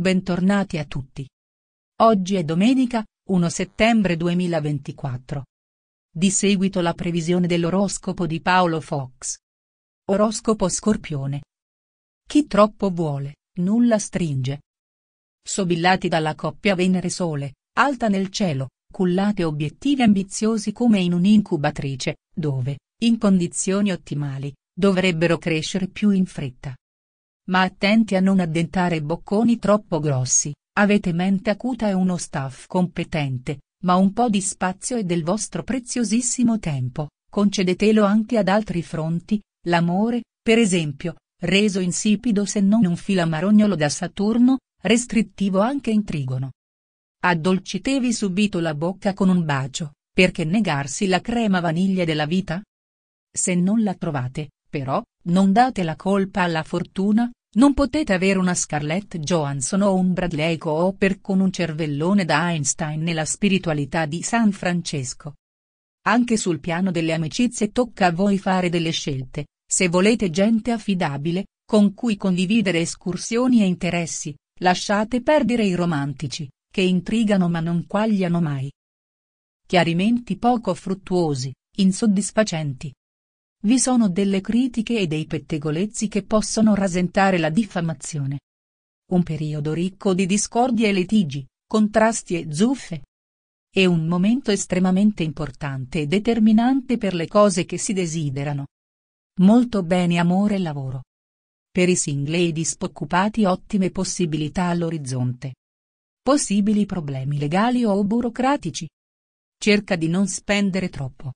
Bentornati a tutti. Oggi è domenica, 1 settembre 2024. Di seguito la previsione dell'oroscopo di Paolo Fox. Oroscopo Scorpione. Chi troppo vuole, nulla stringe. Sobillati dalla coppia Venere-Sole, alta nel cielo, cullate obiettivi ambiziosi come in un'incubatrice, dove, in condizioni ottimali, dovrebbero crescere più in fretta ma attenti a non addentare bocconi troppo grossi, avete mente acuta e uno staff competente, ma un po' di spazio e del vostro preziosissimo tempo, concedetelo anche ad altri fronti, l'amore, per esempio, reso insipido se non un filamarognolo da Saturno, restrittivo anche in trigono. Addolcitevi subito la bocca con un bacio, perché negarsi la crema vaniglia della vita? Se non la trovate, però, non date la colpa alla fortuna, non potete avere una Scarlett Johansson o un Bradley Cooper con un cervellone da Einstein nella spiritualità di San Francesco. Anche sul piano delle amicizie tocca a voi fare delle scelte, se volete gente affidabile, con cui condividere escursioni e interessi, lasciate perdere i romantici, che intrigano ma non quagliano mai. Chiarimenti poco fruttuosi, insoddisfacenti, vi sono delle critiche e dei pettegolezzi che possono rasentare la diffamazione. Un periodo ricco di discordie e litigi, contrasti e zuffe. È un momento estremamente importante e determinante per le cose che si desiderano. Molto bene amore e lavoro. Per i single e i disoccupati ottime possibilità all'orizzonte. Possibili problemi legali o burocratici. Cerca di non spendere troppo.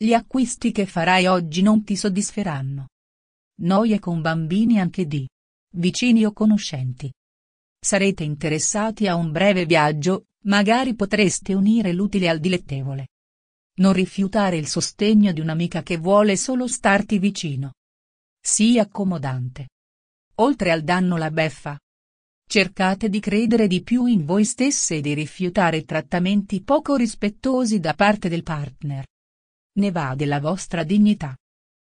Gli acquisti che farai oggi non ti soddisferanno. Noie con bambini anche di vicini o conoscenti. Sarete interessati a un breve viaggio, magari potreste unire l'utile al dilettevole. Non rifiutare il sostegno di un'amica che vuole solo starti vicino. Sii accomodante. Oltre al danno la beffa. Cercate di credere di più in voi stesse e di rifiutare trattamenti poco rispettosi da parte del partner ne va della vostra dignità.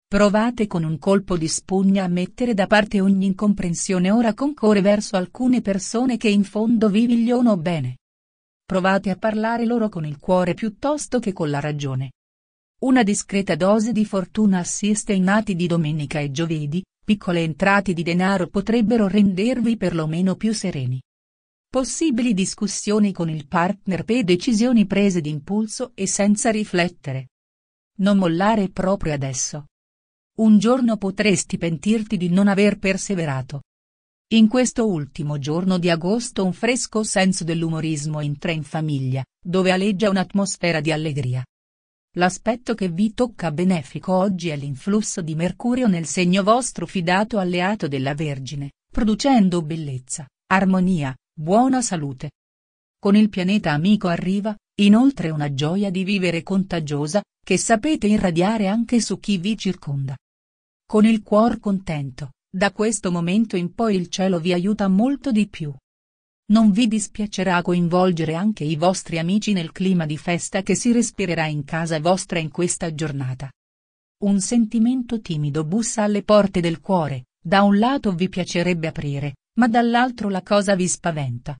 Provate con un colpo di spugna a mettere da parte ogni incomprensione ora concorre verso alcune persone che in fondo vi vigliono bene. Provate a parlare loro con il cuore piuttosto che con la ragione. Una discreta dose di fortuna assiste ai nati di domenica e giovedì, piccole entrate di denaro potrebbero rendervi perlomeno più sereni. Possibili discussioni con il partner per decisioni prese d'impulso e senza riflettere. Non mollare proprio adesso. Un giorno potresti pentirti di non aver perseverato. In questo ultimo giorno di agosto un fresco senso dell'umorismo entra in famiglia, dove aleggia un'atmosfera di allegria. L'aspetto che vi tocca benefico oggi è l'influsso di Mercurio nel segno vostro fidato alleato della Vergine, producendo bellezza, armonia, buona salute. Con il pianeta amico arriva, Inoltre una gioia di vivere contagiosa, che sapete irradiare anche su chi vi circonda. Con il cuor contento, da questo momento in poi il cielo vi aiuta molto di più. Non vi dispiacerà coinvolgere anche i vostri amici nel clima di festa che si respirerà in casa vostra in questa giornata. Un sentimento timido bussa alle porte del cuore, da un lato vi piacerebbe aprire, ma dall'altro la cosa vi spaventa.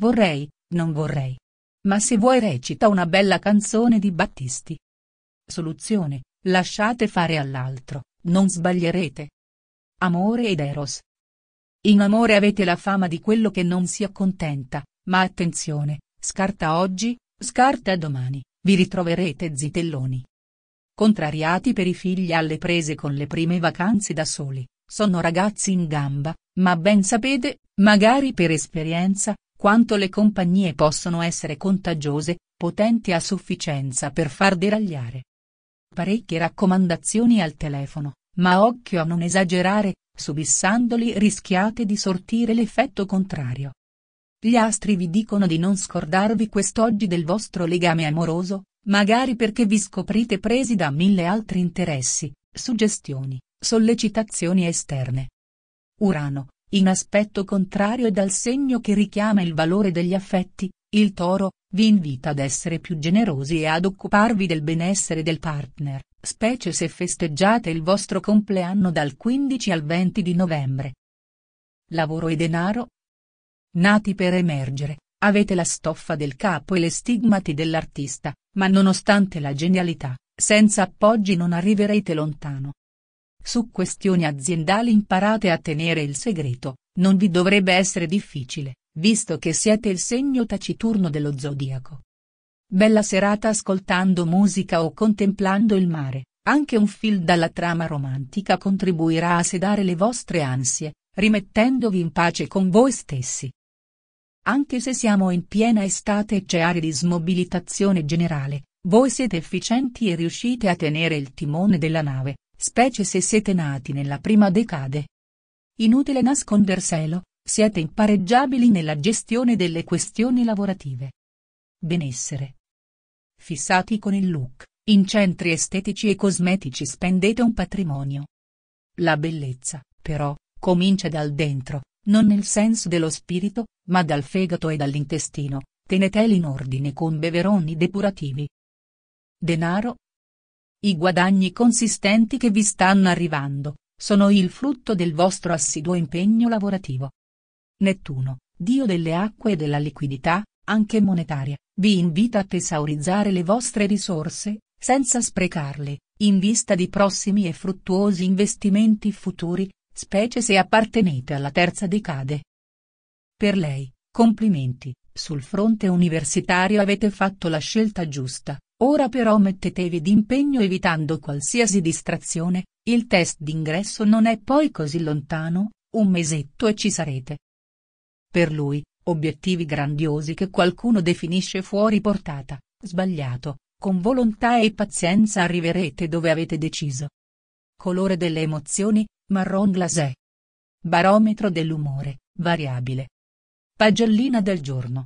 Vorrei, non vorrei. Ma se vuoi recita una bella canzone di Battisti. Soluzione, lasciate fare all'altro, non sbaglierete. Amore ed Eros. In amore avete la fama di quello che non si accontenta, ma attenzione, scarta oggi, scarta domani, vi ritroverete zitelloni. Contrariati per i figli alle prese con le prime vacanze da soli, sono ragazzi in gamba, ma ben sapete, magari per esperienza, quanto le compagnie possono essere contagiose, potenti a sufficienza per far deragliare. Parecchie raccomandazioni al telefono, ma occhio a non esagerare, subissandoli rischiate di sortire l'effetto contrario. Gli astri vi dicono di non scordarvi quest'oggi del vostro legame amoroso, magari perché vi scoprite presi da mille altri interessi, suggestioni, sollecitazioni esterne. Urano, in aspetto contrario e dal segno che richiama il valore degli affetti, il toro, vi invita ad essere più generosi e ad occuparvi del benessere del partner, specie se festeggiate il vostro compleanno dal 15 al 20 di novembre. Lavoro e denaro? Nati per emergere, avete la stoffa del capo e le stigmati dell'artista, ma nonostante la genialità, senza appoggi non arriverete lontano. Su questioni aziendali imparate a tenere il segreto, non vi dovrebbe essere difficile, visto che siete il segno taciturno dello zodiaco. Bella serata ascoltando musica o contemplando il mare, anche un film dalla trama romantica contribuirà a sedare le vostre ansie, rimettendovi in pace con voi stessi. Anche se siamo in piena estate e c'è aria di smobilitazione generale, voi siete efficienti e riuscite a tenere il timone della nave, specie se siete nati nella prima decade. Inutile nasconderselo, siete impareggiabili nella gestione delle questioni lavorative. Benessere. Fissati con il look, in centri estetici e cosmetici spendete un patrimonio. La bellezza, però, comincia dal dentro, non nel senso dello spirito, ma dal fegato e dall'intestino, teneteli in ordine con beveroni depurativi. Denaro, i guadagni consistenti che vi stanno arrivando, sono il frutto del vostro assiduo impegno lavorativo. Nettuno, dio delle acque e della liquidità, anche monetaria, vi invita a tesaurizzare le vostre risorse, senza sprecarle, in vista di prossimi e fruttuosi investimenti futuri, specie se appartenete alla terza decade. Per lei, complimenti, sul fronte universitario avete fatto la scelta giusta, Ora però mettetevi d'impegno evitando qualsiasi distrazione, il test d'ingresso non è poi così lontano, un mesetto e ci sarete. Per lui, obiettivi grandiosi che qualcuno definisce fuori portata, sbagliato, con volontà e pazienza arriverete dove avete deciso. Colore delle emozioni, marron glacé. Barometro dell'umore, variabile. Pagellina del giorno.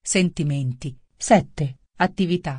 Sentimenti, 7, attività,